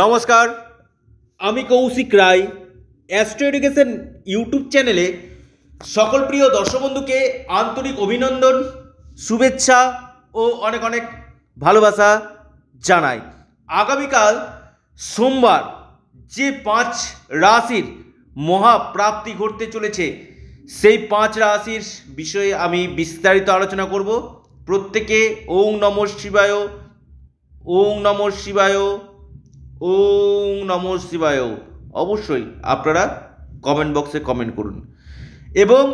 নমস্কার আমি Koushik Roy Astro Education YouTube চ্যানেলে সকল প্রিয় দর্শক বন্ধুকে আন্তরিক অভিনন্দন শুভেচ্ছা ও অনেক অনেক ভালোবাসা জানাই আগামীকাল সোমবার যে পাঁচ রাশির মহাপ্রাপ্তি ঘটতে চলেছে সেই পাঁচ রাশির বিষয়ে আমি বিস্তারিত আলোচনা করব প্রত্যেকে ওং নম শিবায় ওং নম শিবায় ওং নম শিবায় অবশ্যই আপনারা কমেন্ট বক্সে কমেন্ট করুন এবং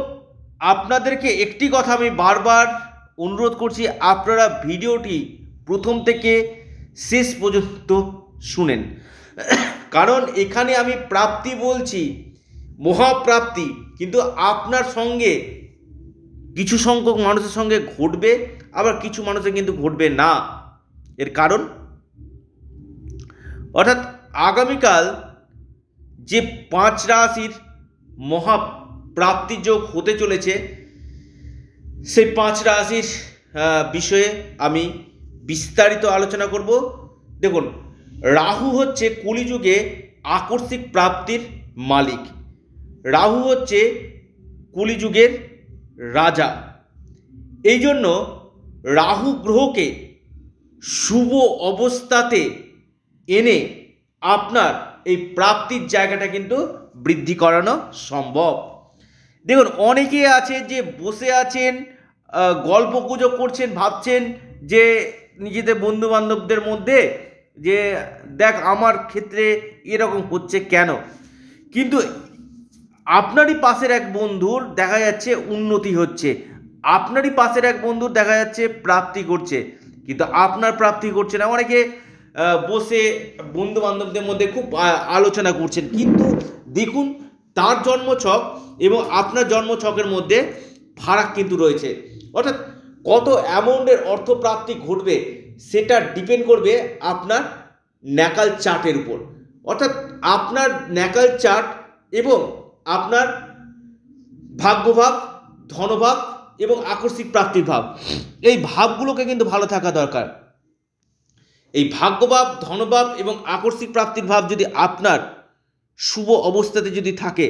আপনাদেরকে একটি কথা আমি বারবার অনুরোধ করছি আপনারা ভিডিওটি প্রথম থেকে শেষ পর্যন্ত শুনেন কারণ এখানে আমি প্রাপ্তি বলছি মহাপ্রাপ্তি কিন্তু আপনার সঙ্গে কিছু সংখ্যক মানুষের সঙ্গে ঘটবে আবার কিছু মানুষের কিন্তু ঘটবে না এর কারণ অর্থাৎ আগামীকাল যে পাঁচ রাশির মহা যোগ হতে চলেছে সেই পাঁচ রাশির বিষয়ে আমি বিস্তারিত আলোচনা করব দেখুন রাহু হচ্ছে কলিযুগে আকস্মিক প্রাপ্তির মালিক রাহু হচ্ছে কলিযুগের রাজা এই জন্য রাহু গ্রহকে শুভ অবস্থাতে এনে আপনার এই প্রাপ্তির জায়গাটা কিন্তু বৃদ্ধি করানো সম্ভব দেখুন অনেকে আছে যে বসে আছেন গল্প গুজব করছেন ভাবছেন যে নিজেদের বন্ধুবান্ধবদের মধ্যে যে দেখ আমার ক্ষেত্রে এরকম হচ্ছে কেন কিন্তু আপনারই পাশের এক বন্ধুর দেখা যাচ্ছে উন্নতি হচ্ছে আপনারই পাশের এক বন্ধুর দেখা যাচ্ছে প্রাপ্তি করছে কিন্তু আপনার প্রাপ্তি করছে না অনেকে বসে বন্ধু বান্ধবদের মধ্যে খুব আলোচনা করছেন কিন্তু দেখুন তার জন্মছক এবং আপনার জন্মছকের মধ্যে ফারাক কিন্তু রয়েছে অর্থাৎ কত অ্যামাউন্টের অর্থপ্রাপ্তি ঘটবে সেটা ডিপেন্ড করবে আপনার ন্যাকাল চার্টের উপর অর্থাৎ আপনার ন্যাকাল চার্ট এবং আপনার ভাগ্যভাব ধনভাব এবং আকস্মিক প্রাপ্তির ভাব এই ভাবগুলোকে কিন্তু ভালো থাকা দরকার এই ভাগ্যভাব ধনভাব এবং আকস্মিক প্রাপ্তির ভাব যদি আপনার শুভ অবস্থাতে যদি থাকে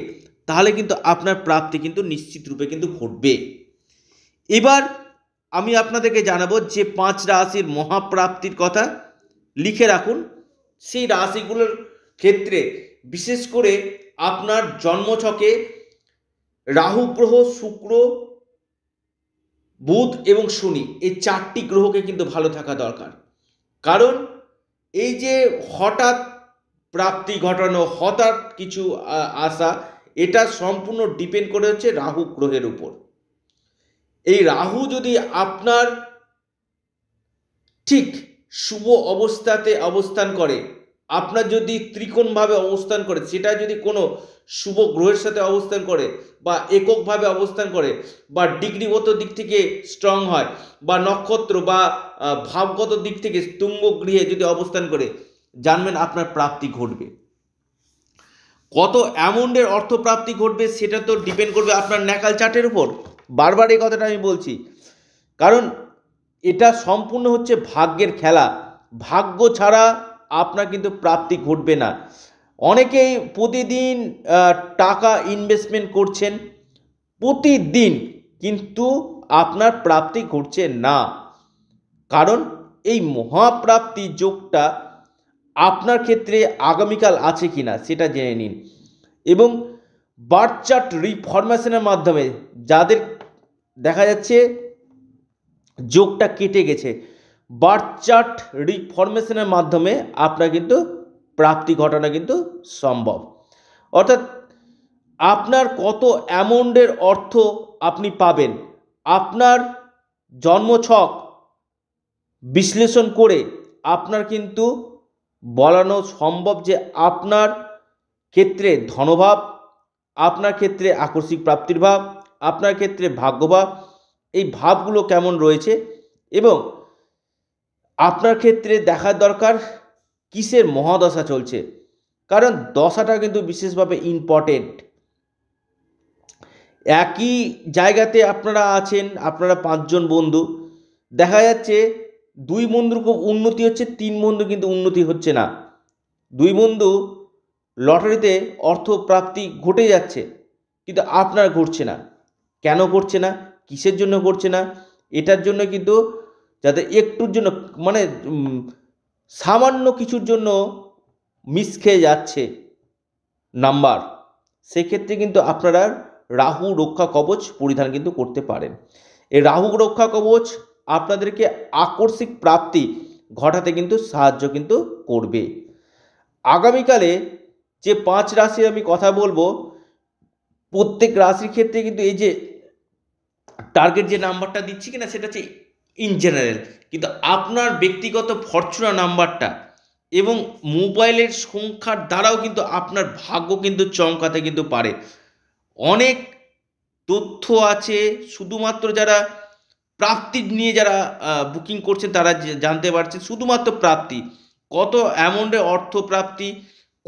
তাহলে কিন্তু আপনার প্রাপ্তি কিন্তু নিশ্চিত রূপে কিন্তু ঘটবে এবার আমি আপনাদেরকে জানাবো যে পাঁচ রাশির মহাপ্রাপ্তির কথা লিখে রাখুন সেই রাশিগুলোর ক্ষেত্রে বিশেষ করে আপনার জন্মছকে রাহু গ্রহ শুক্র বুধ এবং শনি এই চারটি গ্রহকে কিন্তু ভালো থাকা দরকার কারণ এই যে হঠাৎ প্রাপ্তি ঘটানো হঠাৎ কিছু আসা এটা সম্পূর্ণ ডিপেন্ড করে হচ্ছে রাহু গ্রহের উপর এই রাহু যদি আপনার ঠিক শুভ অবস্থাতে অবস্থান করে আপনার যদি ত্রিকোণভাবে অবস্থান করে সেটা যদি কোনো শুভ গ্রহের সাথে অবস্থান করে বা এককভাবে অবস্থান করে বা ডিগ্রিগত দিক থেকে স্ট্রং হয় বা নক্ষত্র বা ভাবগত দিক থেকে তুঙ্গ গৃহে যদি অবস্থান করে জানবেন আপনার প্রাপ্তি ঘটবে কত অর্থ অর্থপ্রাপ্তি ঘটবে সেটা তো ডিপেন্ড করবে আপনার ন্যাকাল চার্টের উপর বারবার এই কথাটা আমি বলছি কারণ এটা সম্পূর্ণ হচ্ছে ভাগ্যের খেলা ভাগ্য ছাড়া আপনার কিন্তু প্রাপ্তি ঘটবে না অনেকেই প্রতিদিন টাকা ইনভেস্টমেন্ট করছেন প্রতিদিন কিন্তু আপনার প্রাপ্তি ঘটছে না কারণ এই মহাপ্রাপ্তি যোগটা আপনার ক্ষেত্রে আগামীকাল আছে কি না সেটা জেনে নিন এবং বার্থ চার্ট রিফরমেশনের মাধ্যমে যাদের দেখা যাচ্ছে যোগটা কেটে গেছে বার্থ চার্ট রিফরমেশনের মাধ্যমে আপনার কিন্তু প্রাপ্তি ঘটানো কিন্তু সম্ভব অর্থাৎ আপনার কত অ্যামাউন্টের অর্থ আপনি পাবেন আপনার জন্মছক বিশ্লেষণ করে আপনার কিন্তু বলানো সম্ভব যে আপনার ক্ষেত্রে ধনভাব আপনার ক্ষেত্রে আকস্মিক প্রাপ্তির ভাব আপনার ক্ষেত্রে ভাগ্যভাব এই ভাবগুলো কেমন রয়েছে এবং আপনার ক্ষেত্রে দেখার দরকার কিসের মহাদশা চলছে কারণ দশাটা কিন্তু বিশেষভাবে ইম্পর্টেন্ট একই জায়গাতে আপনারা আছেন আপনারা পাঁচজন বন্ধু দেখা যাচ্ছে দুই বন্ধুর খুব উন্নতি হচ্ছে তিন বন্ধু কিন্তু উন্নতি হচ্ছে না দুই বন্ধু লটারিতে অর্থ প্রাপ্তি ঘটে যাচ্ছে কিন্তু আপনার ঘটছে না কেন ঘটছে না কিসের জন্য ঘটছে না এটার জন্য কিন্তু যাতে একটুর জন্য মানে সামান্য কিছুর জন্য মিস খেয়ে যাচ্ছে নাম্বার সেক্ষেত্রে কিন্তু আপনারা রাহু রক্ষা কবচ পরিধান কিন্তু করতে পারেন এই রাহু রক্ষা কবচ আপনাদেরকে আকস্মিক প্রাপ্তি ঘটাতে কিন্তু সাহায্য কিন্তু করবে আগামীকালে যে পাঁচ রাশির আমি কথা বলবো প্রত্যেক রাশির ক্ষেত্রে কিন্তু এই যে টার্গেট যে নাম্বারটা দিচ্ছি কিনা সেটা হচ্ছে ইন জেনারেল কিন্তু আপনার ব্যক্তিগত ফরচুনা নাম্বারটা এবং মোবাইলের সংখ্যার দ্বারাও কিন্তু আপনার ভাগ্য কিন্তু চমকাতে কিন্তু পারে অনেক তথ্য আছে শুধুমাত্র যারা প্রাপ্তি নিয়ে যারা বুকিং করছেন তারা জানতে পারছেন শুধুমাত্র প্রাপ্তি কত অ্যামাউন্টে অর্থ প্রাপ্তি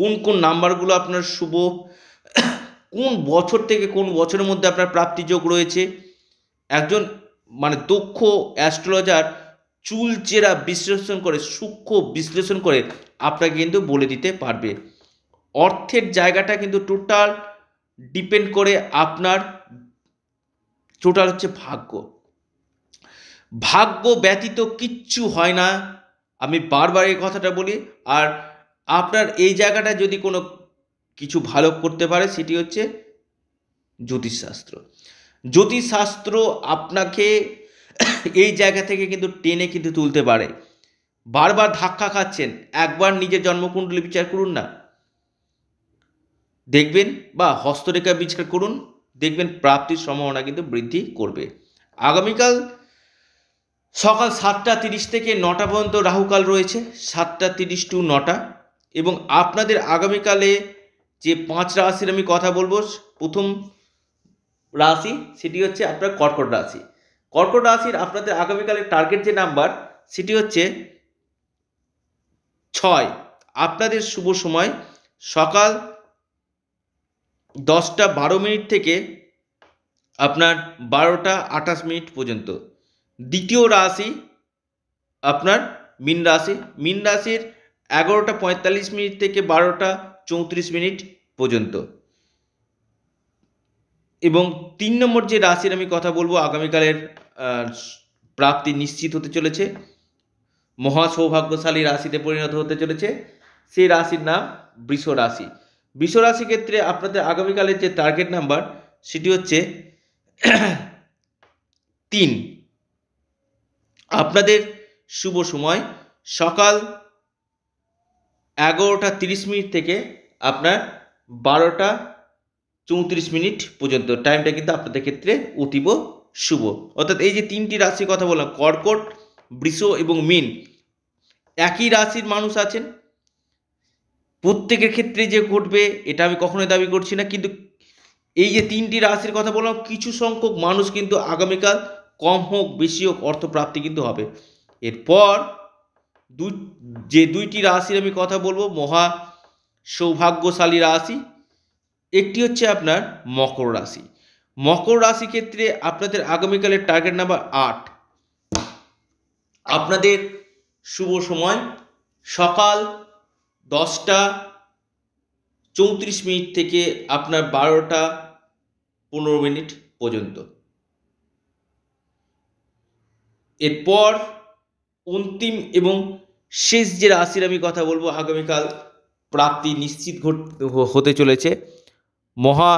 কোন কোন নাম্বারগুলো আপনার শুভ কোন বছর থেকে কোন বছরের মধ্যে আপনার প্রাপ্তিযোগ রয়েছে একজন মানে দক্ষ অ্যাস্ট্রোলজার চেরা বিশ্লেষণ করে সূক্ষ্ম বিশ্লেষণ করে আপনাকে কিন্তু বলে দিতে পারবে অর্থের জায়গাটা কিন্তু টোটাল ডিপেন্ড করে আপনার টোটাল হচ্ছে ভাগ্য ভাগ্য ব্যতীত কিচ্ছু হয় না আমি বারবার এই কথাটা বলি আর আপনার এই জায়গাটা যদি কোনো কিছু ভালো করতে পারে সেটি হচ্ছে জ্যোতিষশাস্ত্র জ্যোতিষশাস্ত্র আপনাকে এই জায়গা থেকে কিন্তু টেনে কিন্তু তুলতে পারে বারবার ধাক্কা খাচ্ছেন একবার নিজের জন্মকুণ্ডলী বিচার করুন না দেখবেন বা হস্তরেখা বিচার করুন দেখবেন প্রাপ্তির সম্ভাবনা কিন্তু বৃদ্ধি করবে আগামীকাল সকাল সাতটা তিরিশ থেকে নটা পর্যন্ত রাহুকাল রয়েছে সাতটা তিরিশ টু নটা এবং আপনাদের আগামীকালে যে পাঁচ রাশির আমি কথা বলবো প্রথম রাশি সেটি হচ্ছে আপনার কর্কট রাশি কর্কট রাশির আপনাদের আগামীকালের টার্গেট যে নাম্বার সেটি হচ্ছে ছয় আপনাদের শুভ সময় সকাল দশটা বারো মিনিট থেকে আপনার বারোটা আঠাশ মিনিট পর্যন্ত দ্বিতীয় রাশি আপনার মিন রাশি মিন রাশির এগারোটা পঁয়তাল্লিশ মিনিট থেকে বারোটা চৌত্রিশ মিনিট পর্যন্ত এবং তিন নম্বর যে রাশির আমি কথা বলবো আগামীকালের প্রাপ্তি নিশ্চিত হতে চলেছে মহা সৌভাগ্যশালী রাশিতে পরিণত হতে চলেছে সেই রাশির নাম বৃষ রাশি বৃষ রাশি ক্ষেত্রে আপনাদের আগামীকালের যে টার্গেট নাম্বার সেটি হচ্ছে তিন আপনাদের শুভ সময় সকাল এগারোটা তিরিশ মিনিট থেকে আপনার বারোটা চৌত্রিশ মিনিট পর্যন্ত টাইমটা কিন্তু আপনাদের ক্ষেত্রে অতীব শুভ অর্থাৎ এই যে তিনটি রাশির কথা বললাম কর্কট বৃষ এবং মিন একই রাশির মানুষ আছেন প্রত্যেকের ক্ষেত্রে যে ঘটবে এটা আমি কখনোই দাবি করছি না কিন্তু এই যে তিনটি রাশির কথা বললাম কিছু সংখ্যক মানুষ কিন্তু আগামীকাল কম হোক বেশি হোক অর্থপ্রাপ্তি কিন্তু হবে এরপর দুই যে দুইটি রাশির আমি কথা বলবো মহা সৌভাগ্যশালী রাশি একটি হচ্ছে আপনার মকর রাশি মকর রাশি ক্ষেত্রে আপনাদের আগামীকালের টার্গেট নাম্বার আট আপনাদের শুভ সময় সকাল দশটা চৌত্রিশ মিনিট থেকে আপনার বারোটা পনেরো মিনিট পর্যন্ত এরপর অন্তিম এবং শেষ যে রাশির আমি কথা বলবো আগামীকাল প্রাপ্তি নিশ্চিত ঘট হতে চলেছে মহা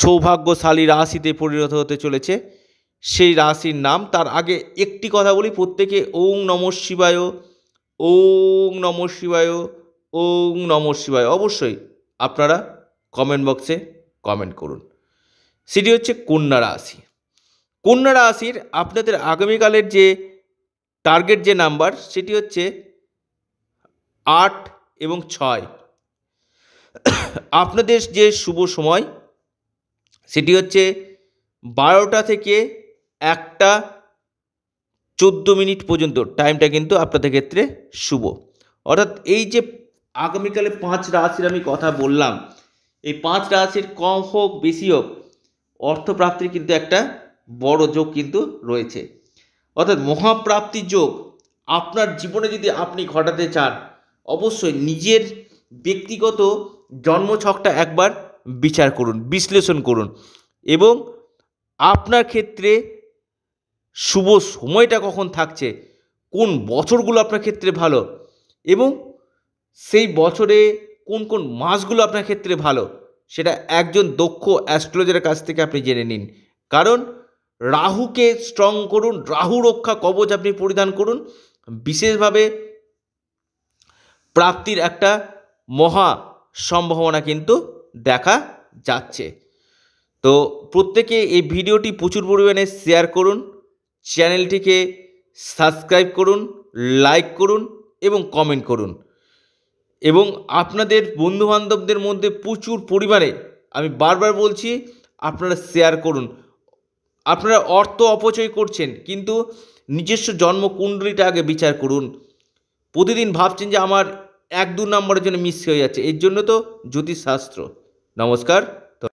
সৌভাগ্যশালী রাশিতে পরিণত হতে চলেছে সেই রাশির নাম তার আগে একটি কথা বলি প্রত্যেকে ওং নম শিবায় ওং নম শিবায় ওং নম শিবায় অবশ্যই আপনারা কমেন্ট বক্সে কমেন্ট করুন সেটি হচ্ছে কন্যা রাশি কন্যা রাশির আপনাদের আগামীকালের যে টার্গেট যে নাম্বার সেটি হচ্ছে আট এবং ছয় আপনাদের যে শুভ সময় সেটি হচ্ছে বারোটা থেকে একটা চোদ্দো মিনিট পর্যন্ত টাইমটা কিন্তু আপনাদের ক্ষেত্রে শুভ অর্থাৎ এই যে আগামীকালে পাঁচ রাশির আমি কথা বললাম এই পাঁচ রাশির কম হোক বেশি হোক অর্থপ্রাপ্তির কিন্তু একটা বড় যোগ কিন্তু রয়েছে অর্থাৎ মহাপ্রাপ্তি যোগ আপনার জীবনে যদি আপনি ঘটাতে চান অবশ্যই নিজের ব্যক্তিগত জন্মছকটা একবার বিচার করুন বিশ্লেষণ করুন এবং আপনার ক্ষেত্রে শুভ সময়টা কখন থাকছে কোন বছরগুলো আপনার ক্ষেত্রে ভালো এবং সেই বছরে কোন কোন মাসগুলো আপনার ক্ষেত্রে ভালো সেটা একজন দক্ষ অ্যাস্ট্রোলজারের কাছ থেকে আপনি জেনে নিন কারণ রাহুকে স্ট্রং করুন রাহু রক্ষা কবচ আপনি পরিধান করুন বিশেষভাবে প্রাপ্তির একটা মহা সম্ভাবনা কিন্তু দেখা যাচ্ছে তো প্রত্যেকে এই ভিডিওটি প্রচুর পরিমাণে শেয়ার করুন চ্যানেলটিকে সাবস্ক্রাইব করুন লাইক করুন এবং কমেন্ট করুন এবং আপনাদের বন্ধুবান্ধবদের মধ্যে প্রচুর পরিমাণে আমি বারবার বলছি আপনারা শেয়ার করুন আপনারা অর্থ অপচয় করছেন কিন্তু নিজস্ব জন্মকুণ্ডলিটা আগে বিচার করুন প্রতিদিন ভাবছেন যে আমার এক দু নম্বরের জন্য মিস হয়ে যাচ্ছে এর জন্য তো জ্যোতিষশাস্ত্র নমস্কার